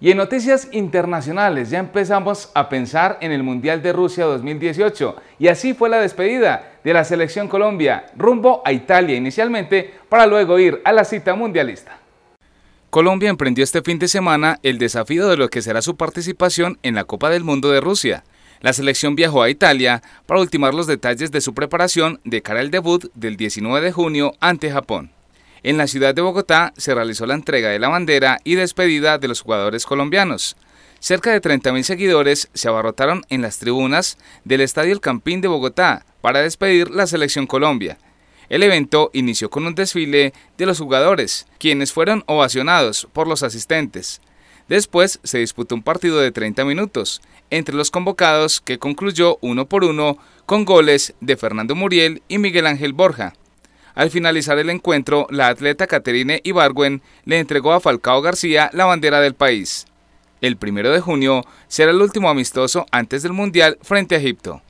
Y en noticias internacionales ya empezamos a pensar en el Mundial de Rusia 2018 y así fue la despedida de la selección Colombia rumbo a Italia inicialmente para luego ir a la cita mundialista. Colombia emprendió este fin de semana el desafío de lo que será su participación en la Copa del Mundo de Rusia. La selección viajó a Italia para ultimar los detalles de su preparación de cara al debut del 19 de junio ante Japón en la ciudad de Bogotá se realizó la entrega de la bandera y despedida de los jugadores colombianos. Cerca de 30.000 seguidores se abarrotaron en las tribunas del Estadio El Campín de Bogotá para despedir la selección Colombia. El evento inició con un desfile de los jugadores, quienes fueron ovacionados por los asistentes. Después se disputó un partido de 30 minutos entre los convocados que concluyó uno por uno con goles de Fernando Muriel y Miguel Ángel Borja. Al finalizar el encuentro, la atleta Caterine Ibargüen le entregó a Falcao García la bandera del país. El primero de junio será el último amistoso antes del Mundial frente a Egipto.